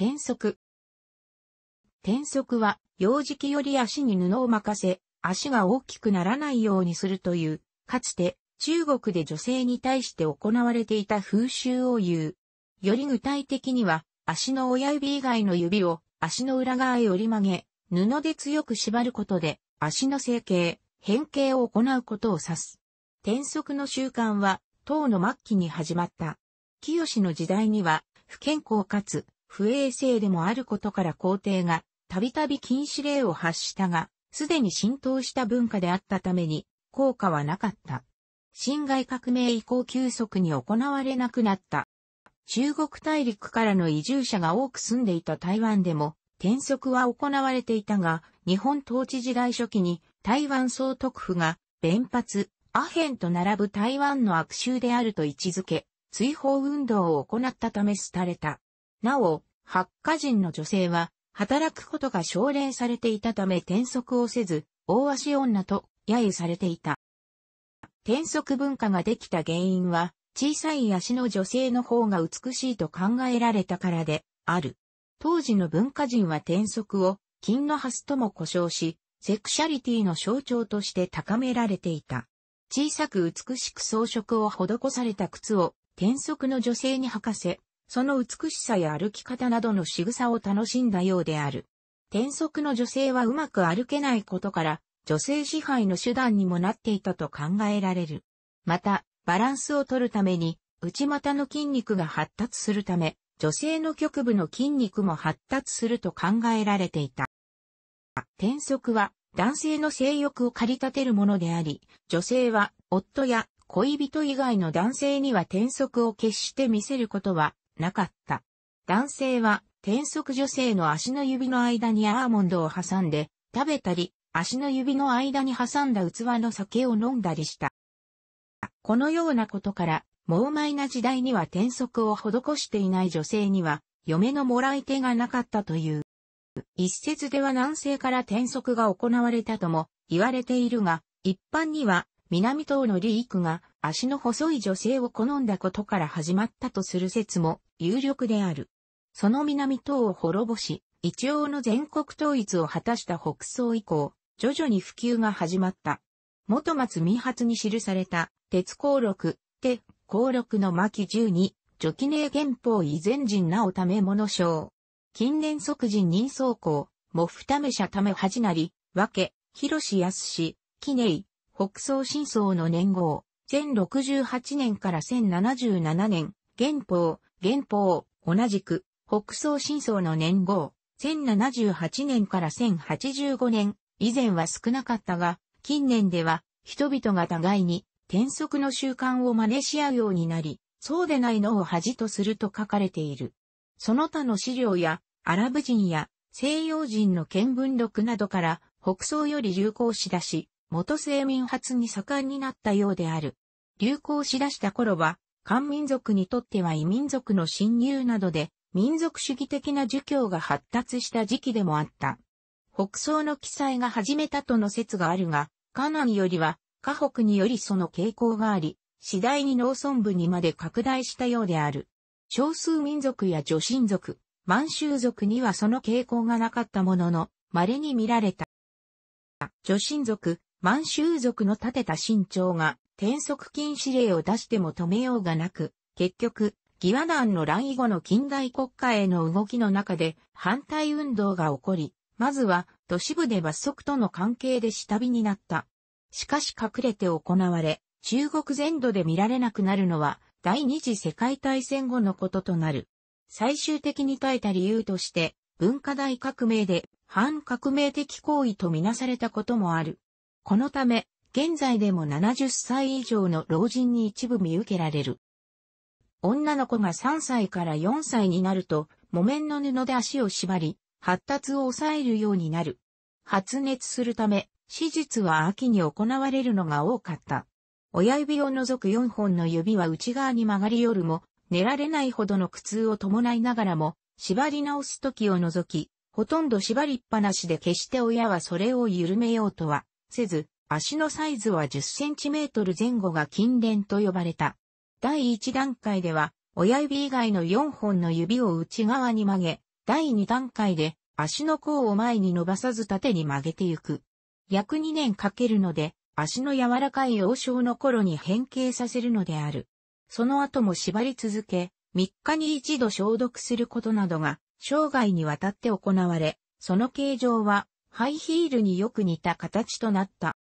転足。転足は、幼児期より足に布を巻かせ、足が大きくならないようにするという、かつて中国で女性に対して行われていた風習を言う。より具体的には、足の親指以外の指を足の裏側へ折り曲げ、布で強く縛ることで、足の整形、変形を行うことを指す。転足の習慣は、唐の末期に始まった。清の時代には、不健康かつ不衛生でもあることから皇帝が、たびたび禁止令を発したが、すでに浸透した文化であったために、効果はなかった。辛亥革命以降急速に行われなくなった。中国大陸からの移住者が多く住んでいた台湾でも、転職は行われていたが、日本統治時代初期に台湾総督府が、弁発、アヘンと並ぶ台湾の悪臭であると位置づけ、追放運動を行ったため廃れた。なお、発ッ人の女性は、働くことが奨励されていたため転職をせず、大足女と揶揄されていた。転職文化ができた原因は、小さい足の女性の方が美しいと考えられたからで、ある。当時の文化人は転職を、金のハスとも呼称し、セクシャリティの象徴として高められていた。小さく美しく装飾を施された靴を、転職の女性に履かせ、その美しさや歩き方などの仕草を楽しんだようである。転足の女性はうまく歩けないことから、女性支配の手段にもなっていたと考えられる。また、バランスを取るために、内股の筋肉が発達するため、女性の局部の筋肉も発達すると考えられていた。転足は男性の性欲を駆り立てるものであり、女性は夫や恋人以外の男性には転足を決して見せることはなかった。男性は、転足女性の足の指の間にアーモンドを挟んで、食べたり、足の指の間に挟んだ器の酒を飲んだりした。このようなことから、猛米な時代には転足を施していない女性には、嫁のもらい手がなかったという。一説では南西から転足が行われたとも言われているが、一般には南東のリークが足の細い女性を好んだことから始まったとする説も有力である。その南東を滅ぼし、一応の全国統一を果たした北宋以降、徐々に普及が始まった。元松未発に記された、鉄鉱録、手、鉱録の巻12、除記名憲法以前人なおため物章。近年即人人相公、もふため者ため恥なり、わけ、広し安し、記念、北宋新宋の年号、0 68年から1077年、憲法、元宝、同じく、北宋真相の年号、1078年から1085年、以前は少なかったが、近年では、人々が互いに、転足の習慣を真似し合うようになり、そうでないのを恥とすると書かれている。その他の資料や、アラブ人や西洋人の見聞録などから、北宋より流行しだし、元生民発に盛んになったようである。流行しだした頃は、漢民族にとっては異民族の侵入などで、民族主義的な儒教が発達した時期でもあった。北宋の記載が始めたとの説があるが、河南よりは、河北によりその傾向があり、次第に農村部にまで拡大したようである。少数民族や女神族、満州族にはその傾向がなかったものの、稀に見られた。女神族、満州族の立てた身長が転足禁止令を出しても止めようがなく、結局、ギワナンの乱以後の近代国家への動きの中で反対運動が起こり、まずは都市部で罰則との関係で下火になった。しかし隠れて行われ、中国全土で見られなくなるのは第二次世界大戦後のこととなる。最終的に耐えた理由として、文化大革命で反革命的行為とみなされたこともある。このため、現在でも70歳以上の老人に一部見受けられる。女の子が3歳から4歳になると、木綿の布で足を縛り、発達を抑えるようになる。発熱するため、手術は秋に行われるのが多かった。親指を除く4本の指は内側に曲がり夜も、寝られないほどの苦痛を伴いながらも、縛り直す時を除き、ほとんど縛りっぱなしで決して親はそれを緩めようとは、せず、足のサイズは1 0トル前後が近連と呼ばれた。第1段階では、親指以外の4本の指を内側に曲げ、第2段階で足の甲を前に伸ばさず縦に曲げていく。約2年かけるので、足の柔らかい王将の頃に変形させるのである。その後も縛り続け、3日に一度消毒することなどが生涯にわたって行われ、その形状はハイヒールによく似た形となった。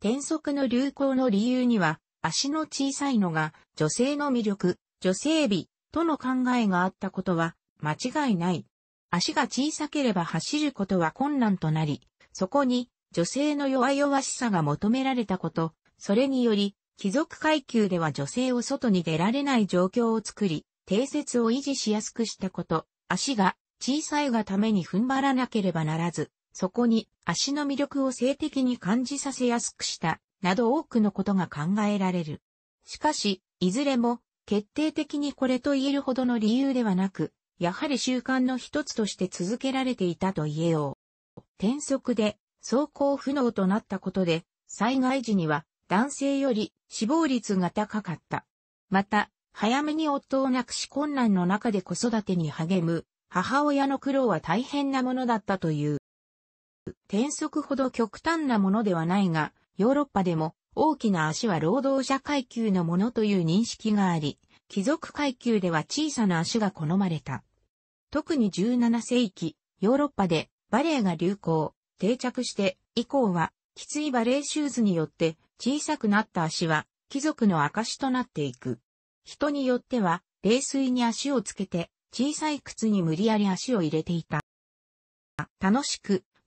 転足の流行の理由には、足の小さいのが女性の魅力、女性美との考えがあったことは間違いない。足が小さければ走ることは困難となり、そこに女性の弱々しさが求められたこと、それにより、貴族階級では女性を外に出られない状況を作り、定説を維持しやすくしたこと、足が小さいがために踏ん張らなければならず、そこに足の魅力を性的に感じさせやすくした、など多くのことが考えられる。しかし、いずれも、決定的にこれと言えるほどの理由ではなく、やはり習慣の一つとして続けられていたと言えよう。転職で、走行不能となったことで、災害時には男性より死亡率が高かった。また、早めに夫を亡くし困難の中で子育てに励む母親の苦労は大変なものだったという。転速ほど極端なものではないが、ヨーロッパでも大きな足は労働者階級のものという認識があり、貴族階級では小さな足が好まれた。特に17世紀、ヨーロッパでバレエが流行、定着して以降は、きついバレエシューズによって小さくなった足は貴族の証となっていく。人によっては、冷水に足をつけて、小さい靴に無理やり足を入れていた。楽しく、